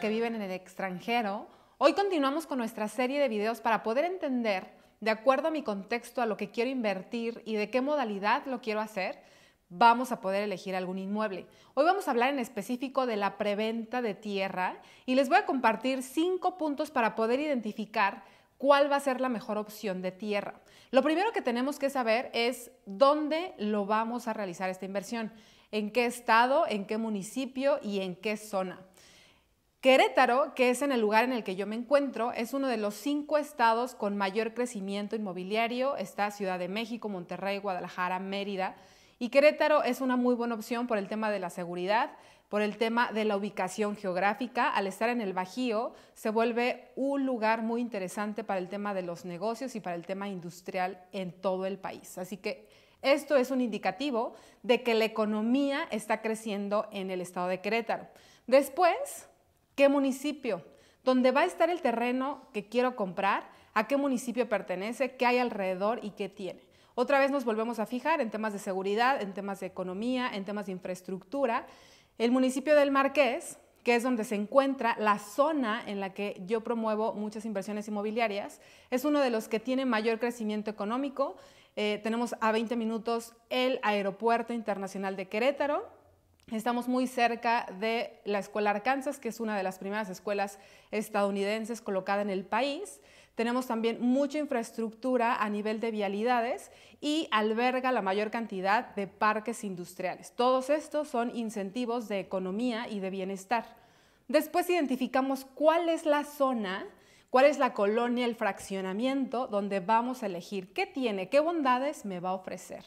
que viven en el extranjero, hoy continuamos con nuestra serie de videos para poder entender, de acuerdo a mi contexto, a lo que quiero invertir y de qué modalidad lo quiero hacer, vamos a poder elegir algún inmueble. Hoy vamos a hablar en específico de la preventa de tierra y les voy a compartir cinco puntos para poder identificar cuál va a ser la mejor opción de tierra. Lo primero que tenemos que saber es dónde lo vamos a realizar esta inversión, en qué estado, en qué municipio y en qué zona. Querétaro, que es en el lugar en el que yo me encuentro, es uno de los cinco estados con mayor crecimiento inmobiliario. Está Ciudad de México, Monterrey, Guadalajara, Mérida. Y Querétaro es una muy buena opción por el tema de la seguridad, por el tema de la ubicación geográfica. Al estar en el Bajío, se vuelve un lugar muy interesante para el tema de los negocios y para el tema industrial en todo el país. Así que esto es un indicativo de que la economía está creciendo en el estado de Querétaro. Después, qué municipio, dónde va a estar el terreno que quiero comprar, a qué municipio pertenece, qué hay alrededor y qué tiene. Otra vez nos volvemos a fijar en temas de seguridad, en temas de economía, en temas de infraestructura. El municipio del Marqués, que es donde se encuentra la zona en la que yo promuevo muchas inversiones inmobiliarias, es uno de los que tiene mayor crecimiento económico. Eh, tenemos a 20 minutos el Aeropuerto Internacional de Querétaro, Estamos muy cerca de la Escuela Arkansas, que es una de las primeras escuelas estadounidenses colocada en el país. Tenemos también mucha infraestructura a nivel de vialidades y alberga la mayor cantidad de parques industriales. Todos estos son incentivos de economía y de bienestar. Después identificamos cuál es la zona, cuál es la colonia, el fraccionamiento donde vamos a elegir qué tiene, qué bondades me va a ofrecer.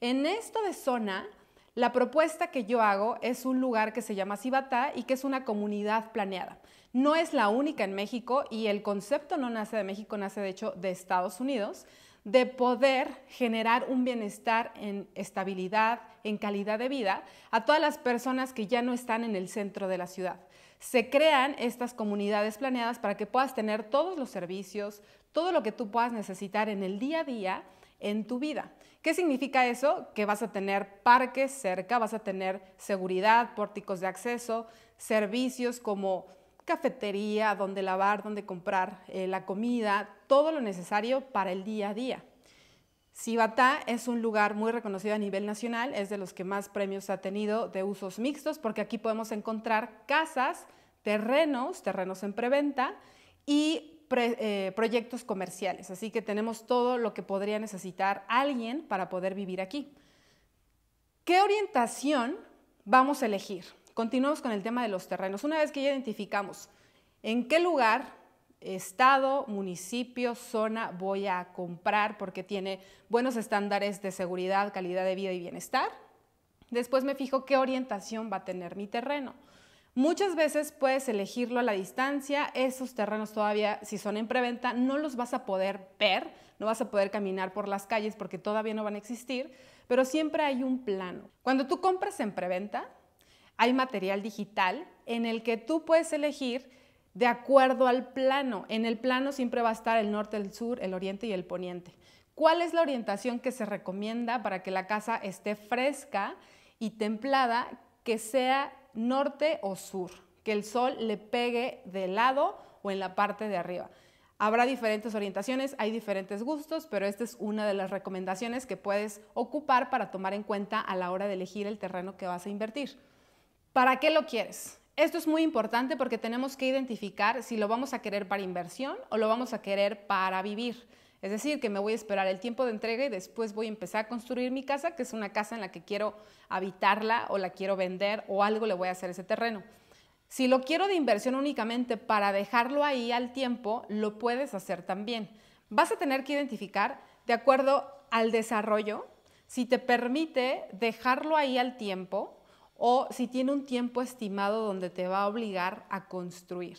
En esto de zona, la propuesta que yo hago es un lugar que se llama Cibatá y que es una comunidad planeada. No es la única en México y el concepto no nace de México, nace de hecho de Estados Unidos, de poder generar un bienestar en estabilidad, en calidad de vida a todas las personas que ya no están en el centro de la ciudad. Se crean estas comunidades planeadas para que puedas tener todos los servicios, todo lo que tú puedas necesitar en el día a día en tu vida. ¿Qué significa eso? Que vas a tener parques cerca, vas a tener seguridad, pórticos de acceso, servicios como cafetería, donde lavar, donde comprar eh, la comida, todo lo necesario para el día a día. Cibatá es un lugar muy reconocido a nivel nacional, es de los que más premios ha tenido de usos mixtos, porque aquí podemos encontrar casas, terrenos, terrenos en preventa y eh, proyectos comerciales, así que tenemos todo lo que podría necesitar alguien para poder vivir aquí. ¿Qué orientación vamos a elegir? Continuamos con el tema de los terrenos. Una vez que ya identificamos en qué lugar, estado, municipio, zona voy a comprar porque tiene buenos estándares de seguridad, calidad de vida y bienestar, después me fijo qué orientación va a tener mi terreno. Muchas veces puedes elegirlo a la distancia, esos terrenos todavía si son en preventa no los vas a poder ver, no vas a poder caminar por las calles porque todavía no van a existir, pero siempre hay un plano. Cuando tú compras en preventa, hay material digital en el que tú puedes elegir de acuerdo al plano. En el plano siempre va a estar el norte, el sur, el oriente y el poniente. ¿Cuál es la orientación que se recomienda para que la casa esté fresca y templada, que sea norte o sur, que el sol le pegue de lado o en la parte de arriba. Habrá diferentes orientaciones, hay diferentes gustos, pero esta es una de las recomendaciones que puedes ocupar para tomar en cuenta a la hora de elegir el terreno que vas a invertir. ¿Para qué lo quieres? Esto es muy importante porque tenemos que identificar si lo vamos a querer para inversión o lo vamos a querer para vivir. Es decir, que me voy a esperar el tiempo de entrega y después voy a empezar a construir mi casa, que es una casa en la que quiero habitarla o la quiero vender o algo le voy a hacer ese terreno. Si lo quiero de inversión únicamente para dejarlo ahí al tiempo, lo puedes hacer también. Vas a tener que identificar, de acuerdo al desarrollo, si te permite dejarlo ahí al tiempo o si tiene un tiempo estimado donde te va a obligar a construir.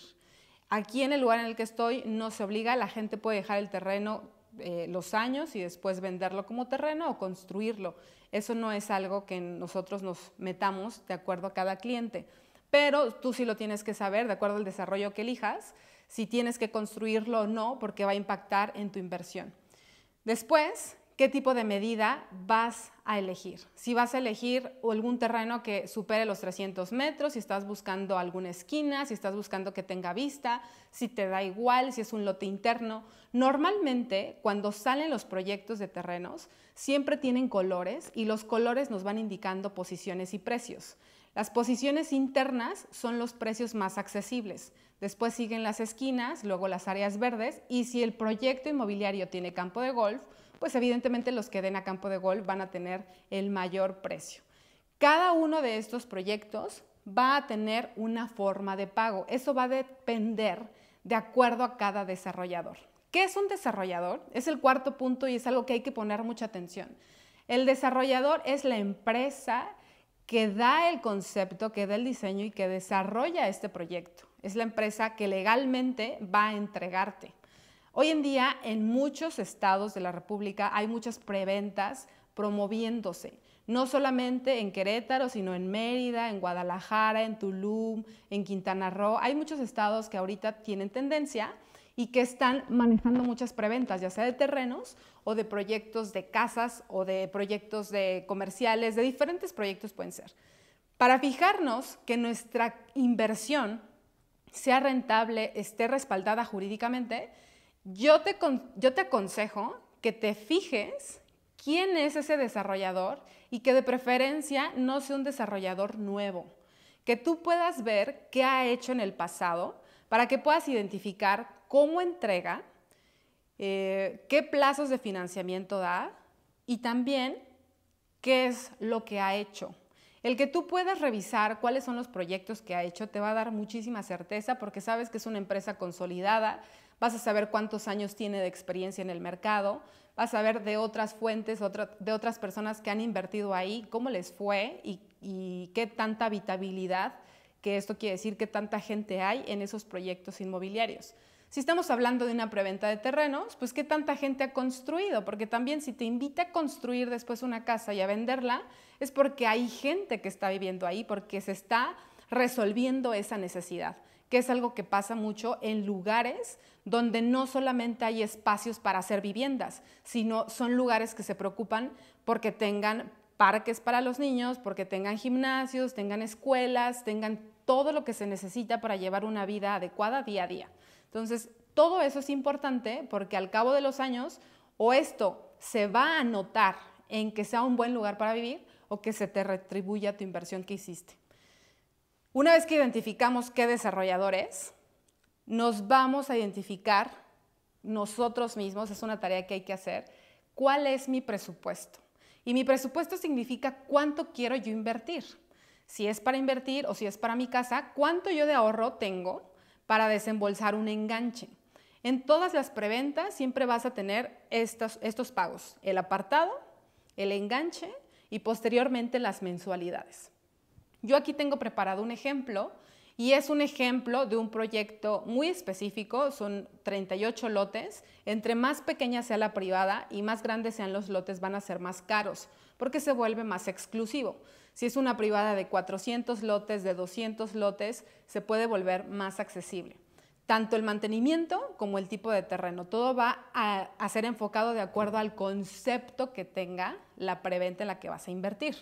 Aquí en el lugar en el que estoy no se obliga, la gente puede dejar el terreno eh, los años y después venderlo como terreno o construirlo. Eso no es algo que nosotros nos metamos de acuerdo a cada cliente, pero tú sí lo tienes que saber de acuerdo al desarrollo que elijas, si tienes que construirlo o no, porque va a impactar en tu inversión. Después, qué tipo de medida vas a elegir. Si vas a elegir algún terreno que supere los 300 metros, si estás buscando alguna esquina, si estás buscando que tenga vista, si te da igual, si es un lote interno. Normalmente cuando salen los proyectos de terrenos siempre tienen colores y los colores nos van indicando posiciones y precios. Las posiciones internas son los precios más accesibles. Después siguen las esquinas, luego las áreas verdes y si el proyecto inmobiliario tiene campo de golf, pues evidentemente los que den a campo de golf van a tener el mayor precio. Cada uno de estos proyectos va a tener una forma de pago. Eso va a depender de acuerdo a cada desarrollador. ¿Qué es un desarrollador? Es el cuarto punto y es algo que hay que poner mucha atención. El desarrollador es la empresa que da el concepto, que da el diseño y que desarrolla este proyecto. Es la empresa que legalmente va a entregarte. Hoy en día en muchos estados de la República hay muchas preventas promoviéndose, no solamente en Querétaro, sino en Mérida, en Guadalajara, en Tulum, en Quintana Roo. Hay muchos estados que ahorita tienen tendencia y que están manejando muchas preventas, ya sea de terrenos o de proyectos de casas o de proyectos de comerciales, de diferentes proyectos pueden ser. Para fijarnos que nuestra inversión sea rentable, esté respaldada jurídicamente, yo te, aconsejo que te fijes quién es ese desarrollador y que de preferencia no sea un desarrollador nuevo, que tú puedas ver qué ha hecho en el pasado para que puedas identificar cómo entrega, eh, qué plazos de financiamiento da y también qué es lo que ha hecho. El que tú puedas revisar cuáles son los proyectos que ha hecho te va a dar muchísima certeza porque sabes que es una empresa consolidada, vas a saber cuántos años tiene de experiencia en el mercado, vas a ver de otras fuentes, de otras personas que han invertido ahí, cómo les fue y, qué tanta habitabilidad, que esto quiere decir que tanta gente hay en esos proyectos inmobiliarios. Si estamos hablando de una preventa de terrenos, pues qué tanta gente ha construido, porque también si te invita a construir después una casa y a venderla, es porque hay gente que está viviendo ahí, porque se está resolviendo esa necesidad que es algo que pasa mucho en lugares donde no solamente hay espacios para hacer viviendas, sino son lugares que se preocupan porque tengan parques para los niños, porque tengan gimnasios, tengan escuelas, tengan todo lo que se necesita para llevar una vida adecuada día a día. Entonces, todo eso es importante porque al cabo de los años o esto se va a notar en que sea un buen lugar para vivir o que se te retribuya tu inversión que hiciste. Una vez que identificamos qué desarrollador es, nos vamos a identificar nosotros mismos, es una tarea que hay que hacer, cuál es mi presupuesto. Y mi presupuesto significa cuánto quiero yo invertir. Si es para invertir o si es para mi casa, cuánto yo de ahorro tengo para desembolsar un enganche. En todas las preventas siempre vas a tener estos, estos pagos, el apartado, el enganche y posteriormente las mensualidades. Yo aquí tengo preparado un ejemplo y es un ejemplo de un proyecto muy específico, son 38 lotes. Entre más pequeña sea la privada y más grandes sean los lotes, van a ser más caros porque se vuelve más exclusivo. Si es una privada de 400 lotes, de 200 lotes, se puede volver más accesible. Tanto el mantenimiento como el tipo de terreno, todo va a, a ser enfocado de acuerdo al concepto que tenga la preventa en la que vas a invertir.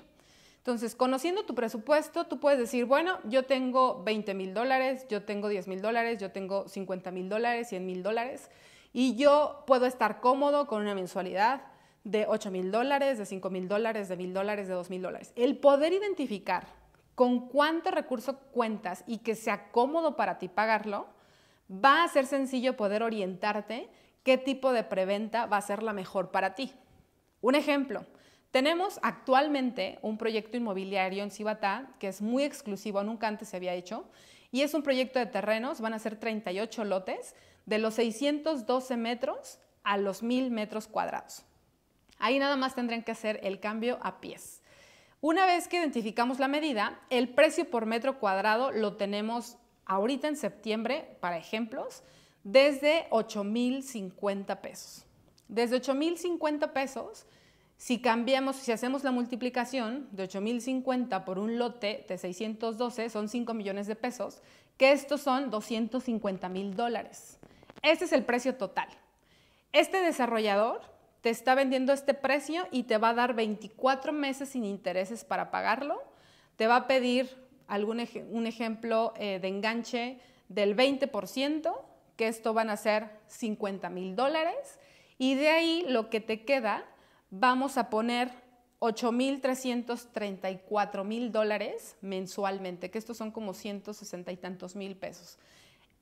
Entonces, conociendo tu presupuesto, tú puedes decir, bueno, yo tengo 20 mil dólares, yo tengo 10 mil dólares, yo tengo 50 mil dólares, 100 mil dólares, y yo puedo estar cómodo con una mensualidad de 8 mil dólares, de 5 mil dólares, de mil dólares, de 2 mil dólares. El poder identificar con cuánto recurso cuentas y que sea cómodo para ti pagarlo, va a ser sencillo poder orientarte qué tipo de preventa va a ser la mejor para ti. Un ejemplo, tenemos actualmente un proyecto inmobiliario en Cibatá que es muy exclusivo, nunca antes se había hecho, y es un proyecto de terrenos, van a ser 38 lotes, de los 612 metros a los 1000 metros cuadrados. Ahí nada más tendrán que hacer el cambio a pies. Una vez que identificamos la medida, el precio por metro cuadrado lo tenemos ahorita en septiembre, para ejemplos, desde 8.050 pesos. Desde 8.050 pesos si cambiamos, si hacemos la multiplicación de 8.050 por un lote de 612, son 5 millones de pesos, que estos son 250 mil dólares. Este es el precio total. Este desarrollador te está vendiendo este precio y te va a dar 24 meses sin intereses para pagarlo. Te va a pedir algún un ejemplo eh, de enganche del 20%, que esto van a ser 50 mil dólares. Y de ahí lo que te queda vamos a poner $8,334,000 dólares mensualmente, que estos son como 160 y tantos mil pesos.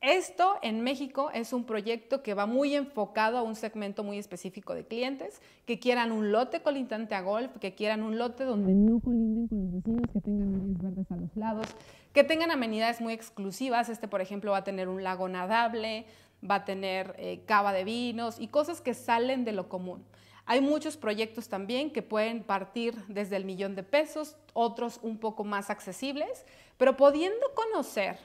Esto en México es un proyecto que va muy enfocado a un segmento muy específico de clientes que quieran un lote colindante a golf, que quieran un lote donde no colinden con los vecinos, que tengan áreas verdes a los lados, que tengan amenidades muy exclusivas. Este, por ejemplo, va a tener un lago nadable, va a tener eh, cava de vinos y cosas que salen de lo común. Hay muchos proyectos también que pueden partir desde el millón de pesos, otros un poco más accesibles, pero pudiendo conocer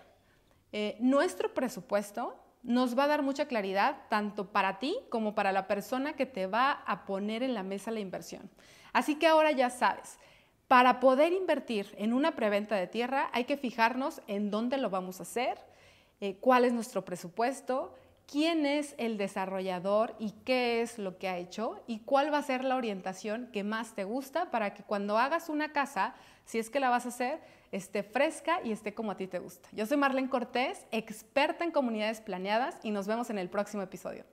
eh, nuestro presupuesto, nos va a dar mucha claridad tanto para ti como para la persona que te va a poner en la mesa la inversión. Así que ahora ya sabes, para poder invertir en una preventa de tierra hay que fijarnos en dónde lo vamos a hacer, eh, cuál es nuestro presupuesto, quién es el desarrollador y qué es lo que ha hecho y cuál va a ser la orientación que más te gusta para que cuando hagas una casa, si es que la vas a hacer, esté fresca y esté como a ti te gusta. Yo soy Marlene Cortés, experta en comunidades planeadas y nos vemos en el próximo episodio.